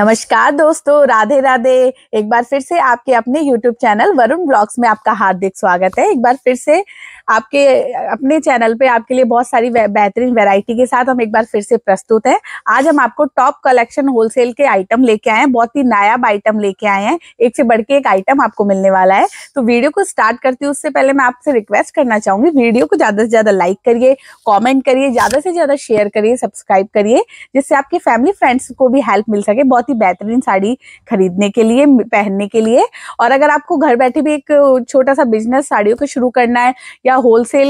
नमस्कार दोस्तों राधे राधे एक बार फिर से आपके अपने YouTube चैनल वरुण ब्लॉग्स में आपका हार्दिक स्वागत है एक बार फिर से आपके अपने चैनल पे आपके लिए बहुत सारी बेहतरीन वेराइटी के साथ हम एक बार फिर से प्रस्तुत है आज हम आपको टॉप कलेक्शन होलसेल के आइटम लेके आए हैं बहुत ही नायाब आइटम लेके आए हैं एक से बढ़ के एक आइटम आपको मिलने वाला है तो वीडियो को स्टार्ट करती हूँ उससे पहले मैं आपसे रिक्वेस्ट करना चाहूंगी वीडियो को ज्यादा से ज्यादा लाइक करिए कॉमेंट करिए ज्यादा से ज्यादा शेयर करिए सब्सक्राइब करिए जिससे आपके फैमिली फ्रेंड्स को भी हेल्प मिल सके बहुत ही बेहतरीन साड़ी खरीदने के लिए पहनने के लिए और अगर आपको घर बैठे भी एक छोटा सा बिजनेस साड़ियों को शुरू करना है या या होलसेल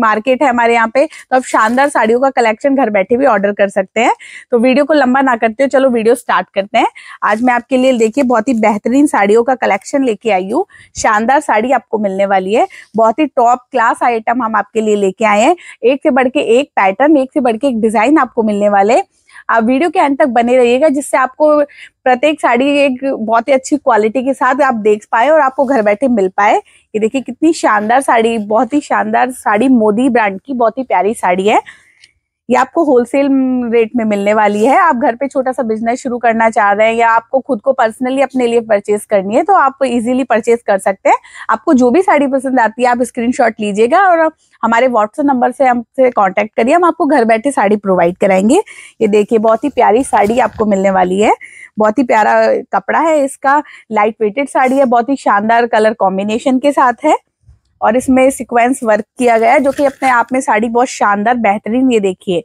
मार्केट है हमारे यहाँ पे तो आप शानदार साड़ियों का कलेक्शन घर बैठे भी ऑर्डर कर सकते हैं तो वीडियो को लंबा ना करते हो चलो वीडियो स्टार्ट करते हैं आज मैं आपके लिए देखिए बहुत ही बेहतरीन साड़ियों का कलेक्शन लेके आई हूँ शानदार साड़ी आपको मिलने वाली है बहुत ही टॉप क्लास आइटम हम आपके लिए लेके आए हैं एक से बढ़ के एक पैटर्न एक से बढ़ के एक डिजाइन आपको मिलने वाले हैं आप वीडियो के एंड तक बने रहिएगा जिससे आपको प्रत्येक साड़ी एक बहुत ही अच्छी क्वालिटी के साथ आप देख पाए और आपको घर बैठे मिल पाए ये देखिए कितनी शानदार साड़ी बहुत ही शानदार साड़ी मोदी ब्रांड की बहुत ही प्यारी साड़ी है ये आपको होलसेल रेट में मिलने वाली है आप घर पे छोटा सा बिजनेस शुरू करना चाह रहे हैं या आपको खुद को पर्सनली अपने लिए परचेज करनी है तो आप इजीली परचेज कर सकते हैं आपको जो भी साड़ी पसंद आती है आप स्क्रीन लीजिएगा और हमारे व्हाट्सएप नंबर से हमसे कॉन्टेक्ट करिए हम आपको घर बैठे साड़ी प्रोवाइड कराएंगे ये देखिए बहुत ही प्यारी साड़ी आपको मिलने वाली है बहुत ही प्यारा कपड़ा है इसका लाइट वेटेड साड़ी है बहुत ही शानदार कलर कॉम्बिनेशन के साथ है और इसमें सिक्वेंस वर्क किया गया है जो कि अपने आप में साड़ी बहुत शानदार बेहतरीन ये देखिए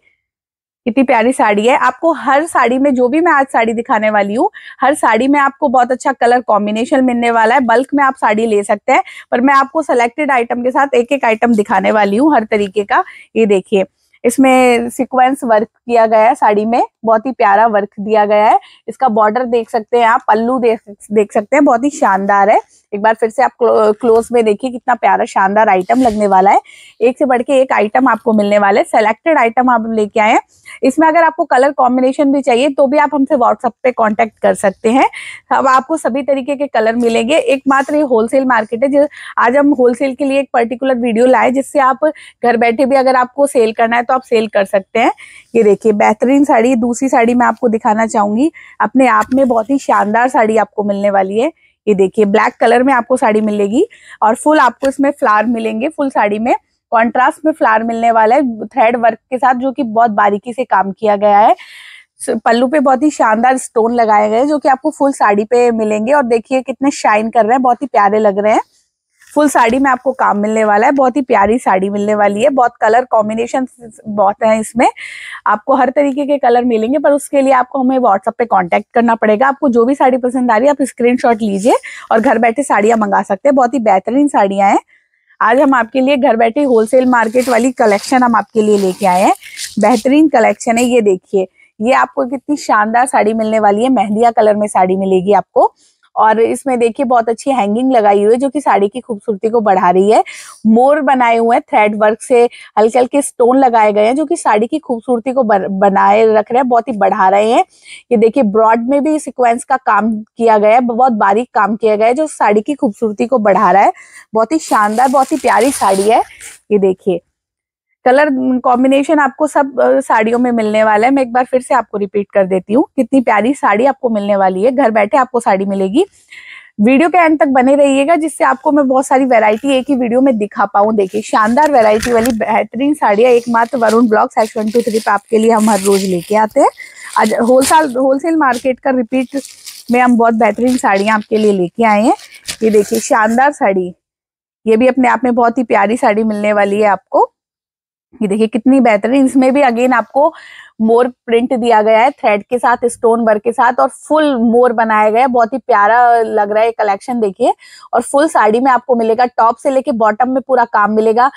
कितनी प्यारी साड़ी है आपको हर साड़ी में जो भी मैं आज साड़ी दिखाने वाली हूँ हर साड़ी में आपको बहुत अच्छा कलर कॉम्बिनेशन मिलने वाला है बल्क में आप साड़ी ले सकते हैं पर मैं आपको सेलेक्टेड आइटम के साथ एक एक आइटम दिखाने वाली हूँ हर तरीके का ये देखिए इसमें सीक्वेंस वर्क किया गया है साड़ी में बहुत ही प्यारा वर्क दिया गया है इसका बॉर्डर देख सकते हैं आप पल्लू देख देख सकते हैं बहुत ही शानदार है एक बार फिर से आप क्लोज में देखिए कितना प्यारा शानदार आइटम लगने वाला है एक से बढ़ के एक आइटम आपको मिलने वाला है सेलेक्टेड आइटम आप लेके आए हैं इसमें अगर आपको कलर कॉम्बिनेशन भी चाहिए तो भी आप हमसे व्हाट्सअप पे कॉन्टेक्ट कर सकते हैं अब आपको सभी तरीके के कलर मिलेंगे एकमात्र ये होलसेल मार्केट है जो आज हम होलसेल के लिए एक पर्टिकुलर वीडियो लाए जिससे आप घर बैठे भी अगर आपको सेल करना है तो आप सेल कर सकते हैं ये देखिए बेहतरीन साड़ी दूसरी साड़ी मैं आपको दिखाना चाहूंगी अपने आप में बहुत ही शानदार साड़ी आपको मिलने वाली है ये देखिए ब्लैक कलर में आपको साड़ी मिलेगी और फुल आपको इसमें फ्लावर मिलेंगे फुल साड़ी में कॉन्ट्रास्ट में फ्लावर मिलने वाला है थ्रेड वर्क के साथ जो कि बहुत बारीकी से काम किया गया है पल्लू पे बहुत ही शानदार स्टोन लगाए गए जो कि आपको फुल साड़ी पे मिलेंगे और देखिए कितने शाइन कर रहे हैं बहुत ही प्यारे लग रहे हैं फुल साड़ी में आपको काम मिलने वाला है बहुत ही प्यारी साड़ी मिलने वाली है बहुत कलर कॉम्बिनेशन बहुत है इसमें आपको हर तरीके के कलर मिलेंगे पर उसके लिए आपको हमें व्हाट्सअप पे कॉन्टेक्ट करना पड़ेगा आपको जो भी साड़ी पसंद आ रही है आप स्क्रीन लीजिए और घर बैठे साड़ियाँ मंगा सकते हैं बहुत ही बेहतरीन साड़ियाँ हैं आज हम आपके लिए घर बैठे होलसेल मार्केट वाली कलेक्शन हम आपके लिए लेके आए हैं बेहतरीन कलेक्शन है ये देखिए ये आपको कितनी शानदार साड़ी मिलने वाली है मेहंदिया कलर में साड़ी मिलेगी आपको और इसमें देखिए बहुत अच्छी हैंगिंग लगाई हुई है जो कि साड़ी की खूबसूरती को बढ़ा रही है मोर बनाए हुए हैं थ्रेड वर्क से हल्के हल्के स्टोन लगाए गए हैं जो कि साड़ी की खूबसूरती को बनाए रख रहे हैं बहुत ही बढ़ा रहे हैं ये देखिए ब्रॉड में भी सिक्वेंस का काम किया गया है बहुत बारीक काम किया गया है जो साड़ी की खूबसूरती को बढ़ा रहा है बहुत ही शानदार बहुत ही प्यारी साड़ी है ये देखिए कलर कॉम्बिनेशन आपको सब साड़ियों में मिलने वाला है मैं एक बार फिर से आपको रिपीट कर देती हूँ कितनी प्यारी साड़ी आपको मिलने वाली है घर बैठे आपको साड़ी मिलेगी वीडियो के एंड तक बने रहिएगा जिससे आपको मैं बहुत सारी वैरायटी एक ही वीडियो में दिखा पाऊँ देखिए शानदार वैरायटी वाली बेहतरीन साड़ियाँ एकमात्र Varun block H one two three पे आपके लिए हम हर रोज लेके आते हैं आज होलसेल होलसेल मार्केट का रिपीट में हम बहुत बेहतरीन साड़ियाँ आपके लिए लेके आए हैं ये देखिए शानदार साड़ी ये भी अपने आप में बहुत ही प्यारी साड़ी मिलने वाली है आपको ये देखिए कितनी बेहतरीन इसमें भी अगेन आपको मोर प्रिंट दिया गया है थ्रेड के साथ स्टोन वर्क के साथ और फुल मोर बनाया गया है बहुत ही प्यारा लग रहा है कलेक्शन देखिए और फुल साड़ी में आपको मिलेगा टॉप से लेके बॉटम में पूरा काम मिलेगा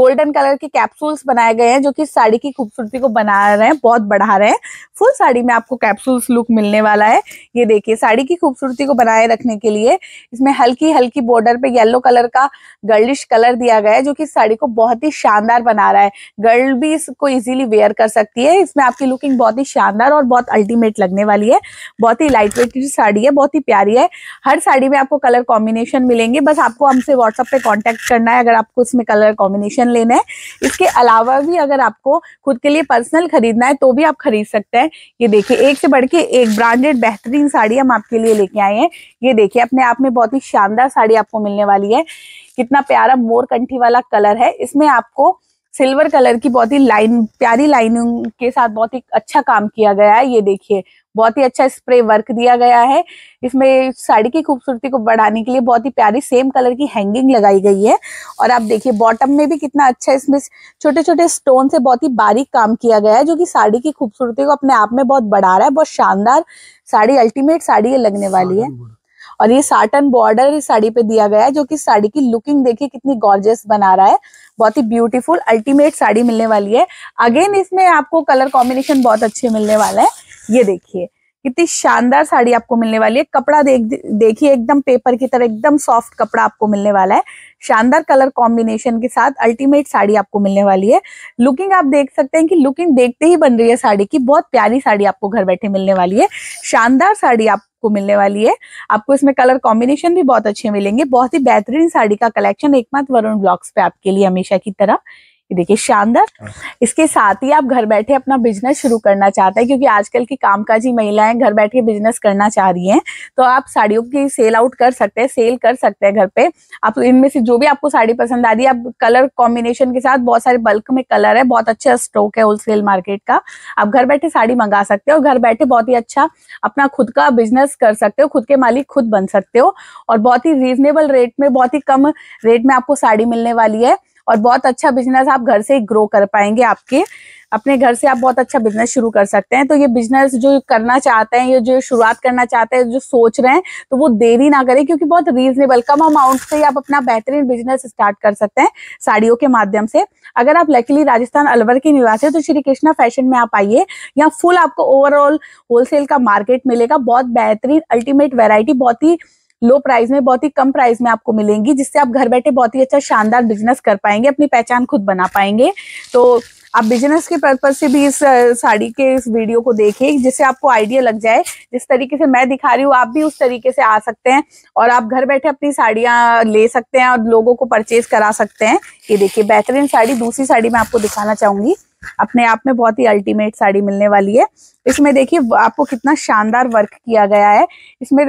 गोल्डन कलर के कैप्सूल्स बनाए गए हैं जो कि साड़ी की खूबसूरती को बना रहे हैं बहुत बढ़ा रहे हैं फुल साड़ी में आपको कैप्सूल्स लुक मिलने वाला है ये देखिए साड़ी की खूबसूरती को बनाए रखने के लिए इसमें हल्की हल्की बॉर्डर पे येलो कलर का गर्लिश कलर दिया गया है जो कि साड़ी को बहुत ही शानदार बना रहा है गर्ल भी इसको इजीली वेयर कर सकती है इसमें इसमें आपकी लुकिंग बहुत ही शानदार और बहुत अल्टीमेट लगने वाली है बहुत ही लाइट वेट की साड़ी है बहुत ही प्यारी है हर साड़ी में आपको कलर कॉम्बिनेशन मिलेंगे बस आपको हमसे व्हाट्सअप पे कॉन्टेक्ट करना है अगर आपको इसमें कलर कॉम्बिनेशन लेना है इसके अलावा भी अगर आपको खुद के लिए पर्सनल खरीदना है तो भी आप खरीद सकते हैं ये देखिए एक से बढ़ एक ब्रांडेड बेहतरीन साड़ी हम आपके लिए लेके आए हैं ये देखिए अपने आप में बहुत ही शानदार साड़ी आपको मिलने वाली है कितना प्यारा मोर कंठी वाला कलर है इसमें आपको सिल्वर कलर की बहुत ही लाइन प्यारी लाइनिंग के साथ बहुत ही अच्छा काम किया गया है ये देखिए बहुत ही अच्छा स्प्रे वर्क दिया गया है इसमें साड़ी की खूबसूरती को बढ़ाने के लिए बहुत ही प्यारी सेम कलर की हैंगिंग लगाई गई है और आप देखिए बॉटम में भी कितना अच्छा इसमें छोटे छोटे स्टोन से बहुत ही बारीक काम किया गया है जो कि साड़ी की खूबसूरती को अपने आप में बहुत बढ़ा रहा है बहुत शानदार साड़ी अल्टीमेट साड़ी ये लगने वाली है और ये साटन बॉर्डर इस साड़ी पे दिया गया है जो कि साड़ी की लुकिंग देखिए कितनी गॉर्जियस बना रहा है बहुत ही ब्यूटीफुल अल्टीमेट साड़ी मिलने वाली है अगेन इसमें आपको कलर कॉम्बिनेशन बहुत अच्छे मिलने वाला है ये देखिए कितनी शानदार साड़ी आपको मिलने वाली है कपड़ा देख देखिए एकदम पेपर की तरह एकदम सॉफ्ट कपड़ा आपको मिलने वाला है शानदार कलर कॉम्बिनेशन के साथ अल्टीमेट साड़ी आपको मिलने वाली है लुकिंग आप देख सकते हैं कि लुकिंग देखते ही बन रही है साड़ी की बहुत प्यारी साड़ी आपको घर बैठे मिलने वाली है शानदार साड़ी आप आपको मिलने वाली है आपको इसमें कलर कॉम्बिनेशन भी बहुत अच्छे मिलेंगे बहुत ही बेहतरीन साड़ी का कलेक्शन एकमात्र वरुण ब्लॉग्स पे आपके लिए हमेशा की तरह ये देखिए शानदार हाँ। इसके साथ ही आप घर बैठे अपना बिजनेस शुरू करना चाहते हैं क्योंकि आजकल की कामकाजी महिलाएं घर बैठे बिजनेस करना चाह रही हैं तो आप साड़ियों की सेल आउट कर सकते हैं सेल कर सकते हैं घर पे आप इनमें से जो भी आपको साड़ी पसंद आ रही है आप कलर कॉम्बिनेशन के साथ बहुत सारे बल्क में कलर है बहुत अच्छा स्टॉक है होलसेल मार्केट का आप घर बैठे साड़ी मंगा सकते हो घर बैठे बहुत ही अच्छा अपना खुद का बिजनेस कर सकते हो खुद के मालिक खुद बन सकते हो और बहुत ही रीजनेबल रेट में बहुत ही कम रेट में आपको साड़ी मिलने वाली है और बहुत अच्छा बिजनेस आप घर से ही ग्रो कर पाएंगे आपके अपने घर से आप बहुत अच्छा बिजनेस शुरू कर सकते हैं तो ये बिजनेस जो करना चाहते हैं ये जो शुरुआत करना चाहते हैं जो सोच रहे हैं तो वो देरी ना करें क्योंकि बहुत रीजनेबल कम अमाउंट से ही आप अपना बेहतरीन बिजनेस स्टार्ट कर सकते हैं साड़ियों के माध्यम से अगर आप लकीली राजस्थान अलवर के निवासी तो श्री कृष्णा फैशन में आप आइए यहाँ फुल आपको ओवरऑल होलसेल का मार्केट मिलेगा बहुत बेहतरीन अल्टीमेट वेरायटी बहुत ही लो प्राइस में बहुत ही कम प्राइस में आपको मिलेंगी जिससे आप घर बैठे बहुत ही अच्छा शानदार बिजनेस कर पाएंगे अपनी पहचान खुद बना पाएंगे तो आप बिजनेस के पर्पज से भी इस साड़ी के इस वीडियो को देखें जिससे आपको आइडिया लग जाए जिस तरीके से मैं दिखा रही हूँ आप भी उस तरीके से आ सकते हैं और आप घर बैठे अपनी साड़ियाँ ले सकते हैं और लोगों को परचेज करा सकते हैं ये देखिए बेहतरीन साड़ी दूसरी साड़ी मैं आपको दिखाना चाहूंगी अपने आप में बहुत ही अल्टीमेट साड़ी मिलने वाली है इसमें देखिए आपको कितना शानदार वर्क किया गया है इसमें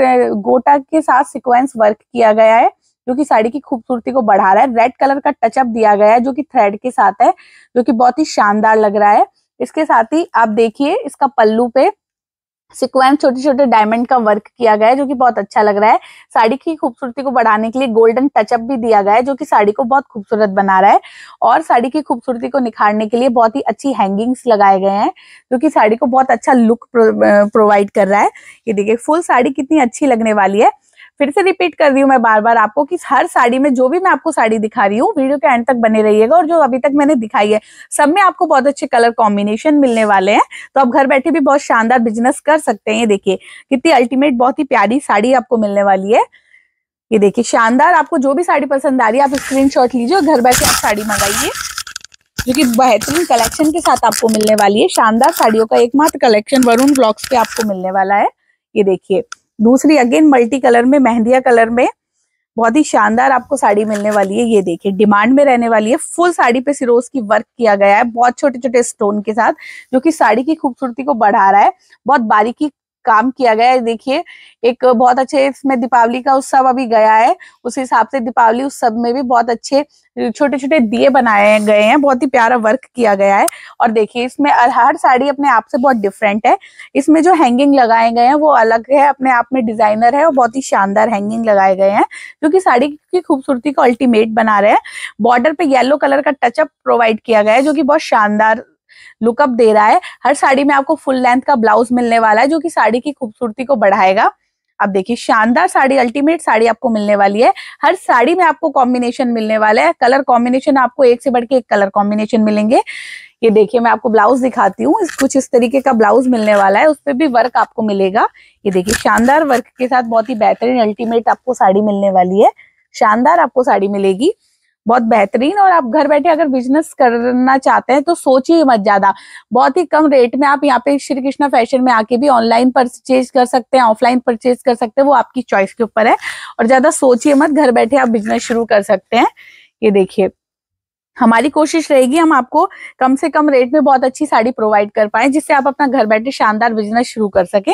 गोटा के साथ सिक्वेंस वर्क किया गया है जो कि साड़ी की खूबसूरती को बढ़ा रहा है रेड कलर का टचअप दिया गया है जो कि थ्रेड के साथ है जो कि बहुत ही शानदार लग रहा है इसके साथ ही आप देखिए इसका पल्लू पे सिक्वेंस छोटे छोटे डायमंड का वर्क किया गया है जो कि बहुत अच्छा लग रहा है साड़ी की खूबसूरती को बढ़ाने के लिए गोल्डन टचअप भी दिया गया है जो कि साड़ी को बहुत खूबसूरत बना रहा है और साड़ी की खूबसूरती को निखारने के लिए बहुत ही अच्छी हैंगिंग्स लगाए गए हैं जो कि साड़ी को बहुत अच्छा लुक प्रोवाइड कर रहा है ये देखिए फुल साड़ी कितनी अच्छी लगने वाली है फिर से रिपीट कर रही हूँ मैं बार बार आपको कि हर साड़ी में जो भी मैं आपको साड़ी दिखा रही हूँ वीडियो के एंड तक बने रहिएगा और जो अभी तक मैंने दिखाई है सब में आपको बहुत अच्छे कलर कॉम्बिनेशन मिलने वाले हैं तो आप घर बैठे भी बहुत शानदार बिजनेस कर सकते हैं ये देखिए कितनी अल्टीमेट बहुत ही प्यारी साड़ी आपको मिलने वाली है ये देखिए शानदार आपको जो भी साड़ी पसंद आ रही है आप स्क्रीन लीजिए और घर बैठे आप साड़ी मंगाइए जो कि बेहतरीन कलेक्शन के साथ आपको मिलने वाली है शानदार साड़ियों का एकमात्र कलेक्शन वरुण ब्लॉक्स पे आपको मिलने वाला है ये देखिए दूसरी अगेन मल्टी कलर में मेहंदिया कलर में बहुत ही शानदार आपको साड़ी मिलने वाली है ये देखिए डिमांड में रहने वाली है फुल साड़ी पे सिरोज की वर्क किया गया है बहुत छोटे छोटे स्टोन के साथ जो कि साड़ी की खूबसूरती को बढ़ा रहा है बहुत बारीकी काम किया गया है देखिए एक बहुत अच्छे इसमें दीपावली का उत्सव अभी गया है उस हिसाब से दीपावली उत्सव में भी बहुत अच्छे छोटे छोटे दिए बनाए गए हैं बहुत ही प्यारा वर्क किया गया है और देखिए इसमें हर साड़ी अपने आप से बहुत डिफरेंट है इसमें जो हैंगिंग लगाए गए हैं वो अलग है अपने आप में डिजाइनर है और बहुत ही शानदार हैंगिंग लगाए गए हैं जो की साड़ी की खूबसूरती को अल्टीमेट बना रहे हैं बॉर्डर पे येलो कलर का टचअप प्रोवाइड किया गया है जो कि बहुत शानदार लुकअप दे रहा है हर साड़ी में आपको फुल लेंथ का ब्लाउज मिलने वाला है जो कि साड़ी की खूबसूरती को बढ़ाएगा आप देखिए शानदार साड़ी अल्टीमेट साड़ी आपको मिलने वाली है हर साड़ी में आपको कॉम्बिनेशन मिलने वाला है कलर कॉम्बिनेशन आपको एक से बढ़ के एक कलर कॉम्बिनेशन मिलेंगे ये देखिए मैं आपको ब्लाउज दिखाती हूँ कुछ इस तरीके का ब्लाउज मिलने वाला है उस पर भी वर्क आपको मिलेगा ये देखिए शानदार वर्क के साथ बहुत ही बेहतरीन अल्टीमेट आपको साड़ी मिलने वाली है शानदार आपको साड़ी मिलेगी बहुत बेहतरीन और आप घर बैठे अगर बिजनेस करना चाहते हैं तो सोचिए मत ज्यादा बहुत ही कम रेट में आप यहाँ पे श्री कृष्णा फैशन में आके भी ऑनलाइन परचेज कर सकते हैं ऑफलाइन परचेज कर सकते हैं वो आपकी चॉइस के ऊपर है और ज्यादा सोचिए मत घर बैठे आप बिजनेस शुरू कर सकते हैं ये देखिए हमारी कोशिश रहेगी हम आपको कम से कम रेट में बहुत अच्छी साड़ी प्रोवाइड कर पाए जिससे आप अपना घर बैठे शानदार बिजनेस शुरू कर सकें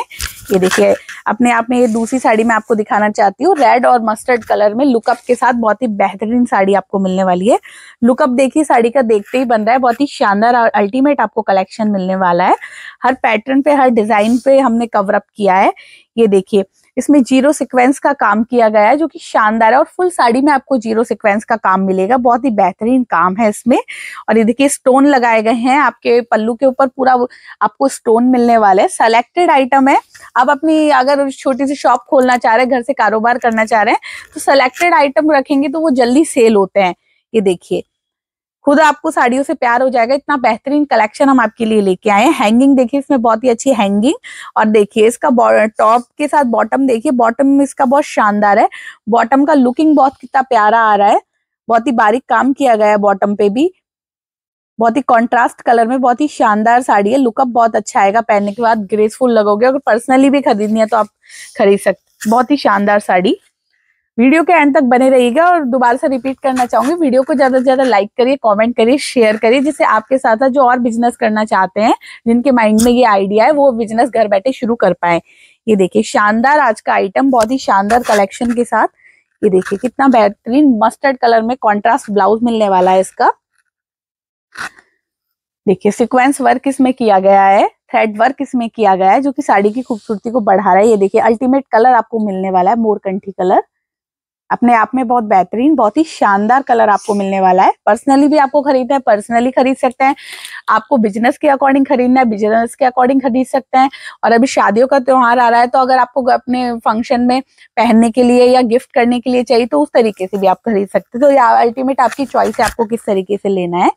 ये देखिए अपने आप में ये दूसरी साड़ी मैं आपको दिखाना चाहती हूँ रेड और मस्टर्ड कलर में लुकअप के साथ बहुत ही बेहतरीन साड़ी आपको मिलने वाली है लुकअप देखिए साड़ी का देखते ही बन रहा है बहुत ही शानदार और अल्टीमेट आपको कलेक्शन मिलने वाला है हर पैटर्न पे हर डिजाइन पे हमने कवरअप किया है ये देखिए इसमें जीरो सीक्वेंस का काम किया गया है जो कि शानदार है और फुल साड़ी में आपको जीरो सीक्वेंस का काम मिलेगा बहुत ही बेहतरीन काम है इसमें और ये देखिए स्टोन लगाए गए हैं आपके पल्लू के ऊपर पूरा आपको स्टोन मिलने वाला है सेलेक्टेड आइटम है आप अपनी अगर छोटी सी शॉप खोलना चाह रहे हैं घर से कारोबार करना चाह रहे हैं तो सेलेक्टेड आइटम रखेंगे तो वो जल्दी सेल होते हैं ये देखिए खुद आपको साड़ियों से प्यार हो जाएगा इतना बेहतरीन कलेक्शन हम आपके लिए लेके आए हैं हैंगिंग देखिए इसमें बहुत ही अच्छी हैंगिंग और देखिए इसका टॉप के साथ बॉटम देखिए बॉटम इसका बहुत शानदार है बॉटम का लुकिंग बहुत कितना प्यारा आ रहा है बहुत ही बारीक काम किया गया है बॉटम पे भी बहुत ही कॉन्ट्रास्ट कलर में बहुत ही शानदार साड़ी है लुकअप बहुत अच्छा आएगा पहनने के बाद ग्रेसफुल लगोगे अगर पर्सनली भी खरीदनी है तो आप खरीद सकते बहुत ही शानदार साड़ी वीडियो के एंड तक बने रहिएगा और दोबारा से रिपीट करना चाहूंगी वीडियो को ज्यादा से ज्यादा लाइक करिए कमेंट करिए शेयर करिए जिससे आपके साथ साथ जो और बिजनेस करना चाहते हैं जिनके माइंड में ये आइडिया है वो बिजनेस घर बैठे शुरू कर पाए ये देखिए शानदार आज का आइटम बहुत ही शानदार कलेक्शन के साथ ये देखिए कितना बेहतरीन मस्टर्ड कलर में कॉन्ट्रास्ट ब्लाउज मिलने वाला है इसका देखिए सिक्वेंस वर्क इसमें किया गया है थ्रेड वर्क इसमें किया गया है जो कि साड़ी की खूबसूरती को बढ़ा रहा है ये देखिए अल्टीमेट कलर आपको मिलने वाला है मोरकंठी कलर अपने आप में बहुत बेहतरीन बहुत ही शानदार कलर आपको मिलने वाला है पर्सनली भी आपको खरीदना है पर्सनली खरीद सकते हैं आपको बिजनेस के अकॉर्डिंग खरीदना है बिजनेस के अकॉर्डिंग खरीद सकते हैं और अभी शादियों का त्यौहार आ रहा है तो अगर आपको अपने फंक्शन में पहनने के लिए या गिफ्ट करने के लिए चाहिए तो उस तरीके से भी आप खरीद सकते हैं तो अल्टीमेट आपकी चॉइस है आपको किस तरीके से लेना है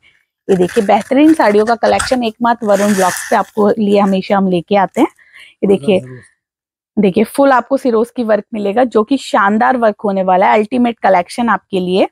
ये देखिए बेहतरीन साड़ियों का कलेक्शन एकमात्र वरुण ब्लॉक से आपको लिए हमेशा हम लेके आते हैं ये देखिए देखिए फुल आपको सिरोज की वर्क मिलेगा जो कि शानदार वर्क होने वाला है अल्टीमेट कलेक्शन आपके लिए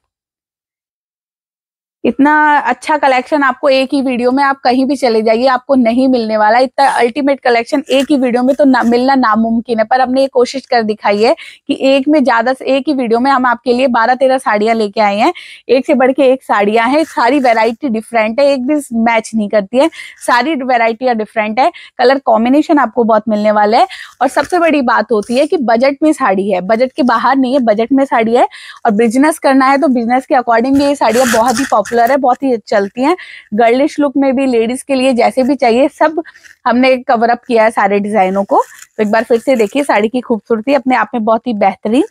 इतना अच्छा कलेक्शन आपको एक ही वीडियो में आप कहीं भी चले जाइए आपको नहीं मिलने वाला इतना अल्टीमेट कलेक्शन एक ही वीडियो में तो ना, मिलना नामुमकिन है पर हमने ये कोशिश कर दिखाई है कि एक में ज्यादा से एक ही वीडियो में हम आपके लिए बारह तेरह साड़ियां लेके आए हैं एक से बढ़ के एक साड़ियां हैं सारी वेराइटी डिफरेंट है एक भी मैच नहीं करती है सारी वेराइटियां डिफरेंट है कलर कॉम्बिनेशन आपको बहुत मिलने वाला है और सबसे बड़ी बात होती है कि बजट में साड़ी है बजट के बाहर नहीं है बजट में साड़ी है और बिजनेस करना है तो बिजनेस के अकॉर्डिंग ये साड़ियां बहुत ही पॉपुलर पॉपुलर है बहुत ही चलती हैं गर्लिश लुक में भी लेडीज के लिए जैसे भी चाहिए सब हमने कवर अप किया है सारे डिजाइनों को तो एक बार फिर से देखिए साड़ी की खूबसूरती अपने आप में बहुत ही बेहतरीन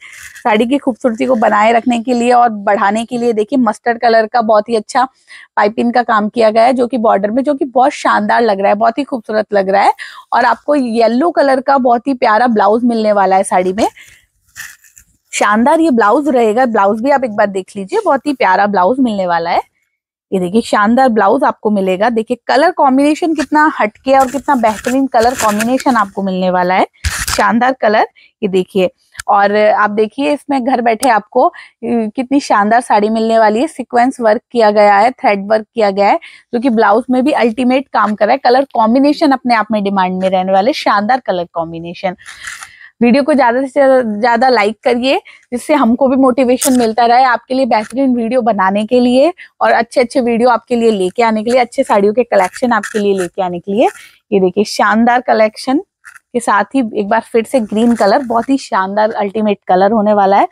साड़ी की खूबसूरती को बनाए रखने के लिए और बढ़ाने के लिए देखिए मस्टर्ड कलर का बहुत ही अच्छा पाइपिंग का काम किया गया है जो कि बॉर्डर में जो कि बहुत शानदार लग रहा है बहुत ही खूबसूरत लग रहा है और आपको येल्लो कलर का बहुत ही प्यारा ब्लाउज मिलने वाला है साड़ी में शानदार ये ब्लाउज रहेगा ब्लाउज भी आप एक बार देख लीजिए बहुत ही प्यारा ब्लाउज मिलने वाला है ये देखिए शानदार ब्लाउज आपको मिलेगा देखिए कलर कॉम्बिनेशन कितना हटके और कितना बेहतरीन कलर कॉम्बिनेशन आपको मिलने वाला है शानदार कलर ये देखिए और आप देखिए इसमें घर बैठे आपको कितनी शानदार साड़ी मिलने वाली है सीक्वेंस वर्क किया गया है थ्रेड वर्क किया गया है जो कि ब्लाउज में भी अल्टीमेट काम कर रहा है कलर कॉम्बिनेशन अपने आप में डिमांड में रहने वाले शानदार कलर कॉम्बिनेशन वीडियो को ज्यादा से ज्यादा लाइक करिए जिससे हमको भी मोटिवेशन मिलता रहे आपके लिए बेहतरीन वीडियो बनाने के लिए और अच्छे अच्छे वीडियो आपके लिए लेके आने के लिए अच्छे साड़ियों के कलेक्शन आपके लिए लेके आने के लिए ये देखिए शानदार कलेक्शन के साथ ही एक बार फिर से ग्रीन कलर बहुत ही शानदार अल्टीमेट कलर होने वाला है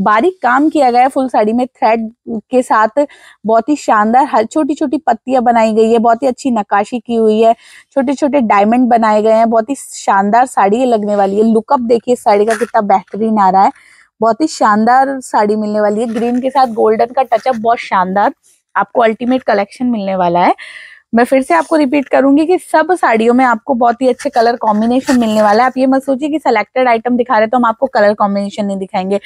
बारीक काम किया गया है फुल साड़ी में थ्रेड के साथ बहुत ही शानदार हर छोटी छोटी पत्तियां बनाई गई है बहुत ही अच्छी नकाशी की हुई है छोटे छोटे डायमंड बनाए गए हैं बहुत ही शानदार साड़ी लगने वाली है लुकअप देखिए साड़ी का कितना बेहतरीन आ रहा है बहुत ही शानदार साड़ी मिलने वाली है ग्रीन के साथ गोल्डन का टचअप बहुत शानदार आपको अल्टीमेट कलेक्शन मिलने वाला है मैं फिर से आपको रिपीट करूंगी कि सब साड़ियों में आपको बहुत ही अच्छे कलर कॉम्बिनेशन मिलने वाला है आप ये मत सोचिए कि सिलेक्टेड आइटम दिखा रहे तो हम आपको कलर कॉम्बिनेशन नहीं दिखाएंगे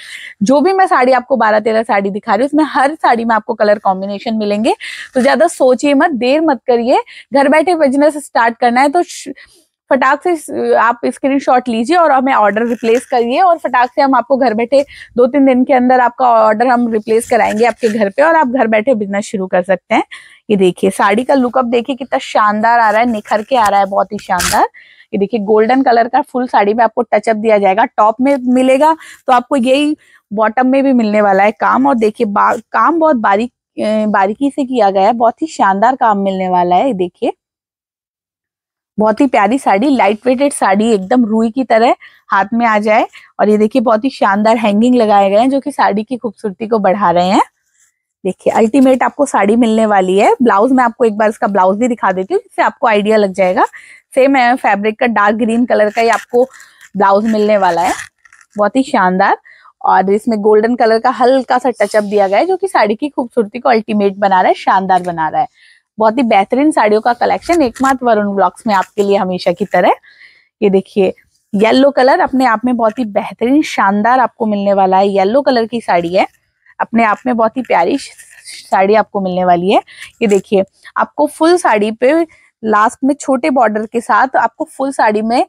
जो भी मैं साड़ी आपको बारह तेरह साड़ी दिखा रही हूँ उसमें हर साड़ी में आपको कलर कॉम्बिनेशन मिलेंगे तो ज्यादा सोचिए मत देर मत करिए घर बैठे बिजनेस स्टार्ट करना है तो फटाक से आप स्क्रीन शॉट लीजिए और हमें ऑर्डर रिप्लेस करिए और फटाक से हम आपको घर बैठे दो तीन दिन के अंदर आपका ऑर्डर हम रिप्लेस कराएंगे आपके घर पे और आप घर बैठे बिजनेस शुरू कर सकते हैं ये देखिए साड़ी का लुकअप देखिए कितना शानदार आ रहा है निखर के आ रहा है बहुत ही शानदार ये देखिए गोल्डन कलर का फुल साड़ी में आपको टचअप दिया जाएगा टॉप में मिलेगा तो आपको यही बॉटम में भी मिलने वाला है काम और देखिए काम बहुत बारीक बारीकी से किया गया है बहुत ही शानदार काम मिलने वाला है ये देखिए बहुत ही प्यारी साड़ी लाइट वेटेड साड़ी एकदम रुई की तरह हाथ में आ जाए और ये देखिए बहुत ही शानदार हैंगिंग लगाए गए हैं जो कि साड़ी की खूबसूरती को बढ़ा रहे हैं देखिए अल्टीमेट आपको साड़ी मिलने वाली है ब्लाउज मैं आपको एक बार इसका ब्लाउज भी दिखा देती हूँ जिससे आपको आइडिया लग जाएगा सेम है फैब्रिक का डार्क ग्रीन कलर का ही आपको ब्लाउज मिलने वाला है बहुत ही शानदार और इसमें गोल्डन कलर का हल्का सा टचअप दिया गया है जो कि साड़ी की खूबसूरती को अल्टीमेट बना रहा है शानदार बना रहा है बहुत ही बेहतरीन साड़ियों का कलेक्शन एकमात्र वरुण ब्लॉक्स में आपके लिए हमेशा की तरह ये देखिए येलो कलर अपने आप में बहुत ही बेहतरीन शानदार आपको मिलने वाला है येलो कलर की साड़ी है अपने आप में बहुत ही प्यारी साड़ी आपको मिलने वाली है ये देखिए आपको फुल साड़ी पे लास्ट में छोटे बॉर्डर के साथ आपको फुल साड़ी में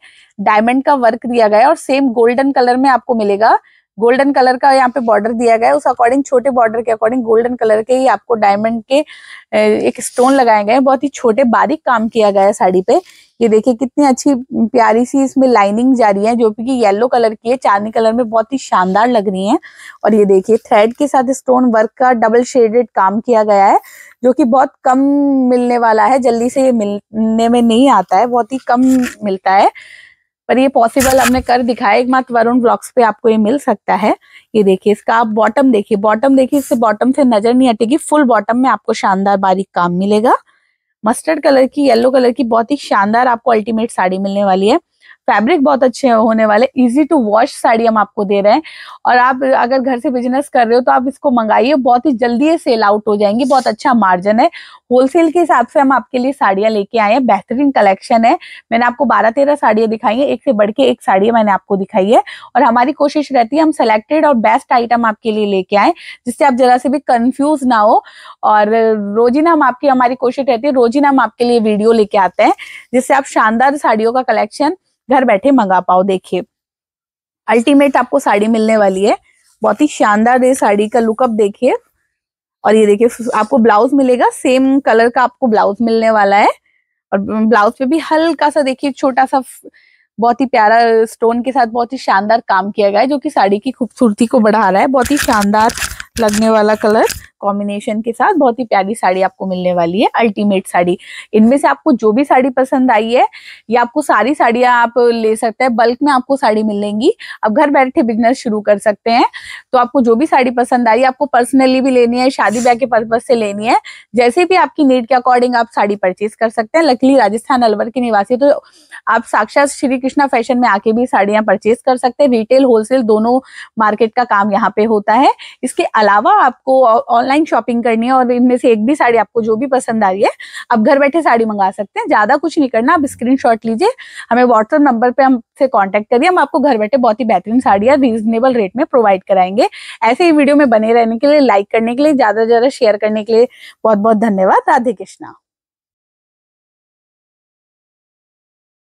डायमंड का वर्क दिया गया है और सेम गोल्डन कलर में आपको मिलेगा गोल्डन कलर का यहाँ पे बॉर्डर दिया गया है उस अकॉर्डिंग छोटे बॉर्डर के अकॉर्डिंग गोल्डन कलर के ही आपको डायमंड के एक स्टोन लगाए गए हैं बहुत ही छोटे बारीक काम किया गया है साड़ी पे ये देखिए कितनी अच्छी प्यारी सी इसमें लाइनिंग जा रही है जो कि येलो कलर की है चांदी कलर में बहुत ही शानदार लग रही है और ये देखिए थ्रेड के साथ स्टोन वर्क का डबल शेडेड काम किया गया है जो कि बहुत कम मिलने वाला है जल्दी से ये मिलने में नहीं आता है बहुत ही कम मिलता है पर ये पॉसिबल हमने कर दिखाया एकमात्र वरुण ब्लॉक्स पे आपको ये मिल सकता है ये देखिए इसका आप बॉटम देखिए बॉटम देखिए इससे बॉटम से नजर नहीं हटेगी फुल बॉटम में आपको शानदार बारीक काम मिलेगा मस्टर्ड कलर की येलो कलर की बहुत ही शानदार आपको अल्टीमेट साड़ी मिलने वाली है फैब्रिक बहुत अच्छे होने वाले इजी टू वॉश साड़ी हम आपको दे रहे हैं और आप अगर घर से बिजनेस कर रहे हो तो आप इसको मंगाइए बहुत ही जल्दी ये सेल आउट हो जाएंगी बहुत अच्छा मार्जिन है होलसेल के हिसाब से हम आपके लिए साड़ियां लेके आए हैं बेहतरीन कलेक्शन है मैंने आपको बारह तेरह साड़ियाँ दिखाई है एक से बढ़ के एक साड़ियाँ मैंने आपको दिखाई है और हमारी कोशिश रहती है हम सेलेक्टेड और बेस्ट आइटम आपके लिए लेके आए जिससे आप जरा से भी कंफ्यूज ना हो और रोजीना हम आपकी हमारी कोशिश रहती है रोजिना हम आपके लिए वीडियो लेके आते हैं जिससे आप शानदार साड़ियों का कलेक्शन घर बैठे मंगा पाओ देखिए अल्टीमेट आपको साड़ी मिलने वाली है बहुत ही शानदार है साड़ी का लुकअप देखिए और ये देखिए आपको ब्लाउज मिलेगा सेम कलर का आपको ब्लाउज मिलने वाला है और ब्लाउज पे भी हल्का सा देखिए छोटा सा बहुत ही प्यारा स्टोन के साथ बहुत ही शानदार काम किया गया है जो कि साड़ी की खूबसूरती को बढ़ा रहा है बहुत ही शानदार लगने वाला कलर कॉम्बिनेशन के साथ बहुत ही प्यारी साड़ी आपको मिलने वाली है अल्टीमेट साड़ी इनमें से आपको जो भी साड़ी पसंद आई है या आपको सारी साड़ियाँ आप ले सकते हैं बल्क में आपको साड़ी मिलेंगी आप घर बैठे बिजनेस शुरू कर सकते हैं तो आपको जो भी साड़ी पसंद आई आपको पर्सनली भी लेनी है शादी ब्याह के पर्पज से लेनी है जैसे भी आपकी नीड के अकॉर्डिंग आप साड़ी परचेज कर सकते हैं लकली राजस्थान अलवर के निवासी तो आप साक्षात श्री कृष्णा फैशन में आके भी साड़ियाँ परचेज कर सकते हैं रिटेल होलसेल दोनों मार्केट का काम यहाँ पे होता है इसके अलावा आपको ऑनलाइन शॉपिंग करनी है और इनमें से एक भी साड़ी आपको जो भी पसंद आ रही है आप घर बैठे साड़ी मंगा सकते हैं ज़्यादा कुछ नहीं करना आप स्क्रीन लीजिए हमें व्हाट्सअप नंबर पर हमसे कॉन्टेक्ट करिए हम आपको घर बैठे बहुत ही बेहतरीन साड़ियाँ रीजनेबल रेट में प्रोवाइड कराएंगे ऐसे ही वीडियो में बने रहने के लिए लाइक करने के लिए ज़्यादा से ज़्यादा शेयर करने के लिए बहुत बहुत धन्यवाद राधे कृष्णा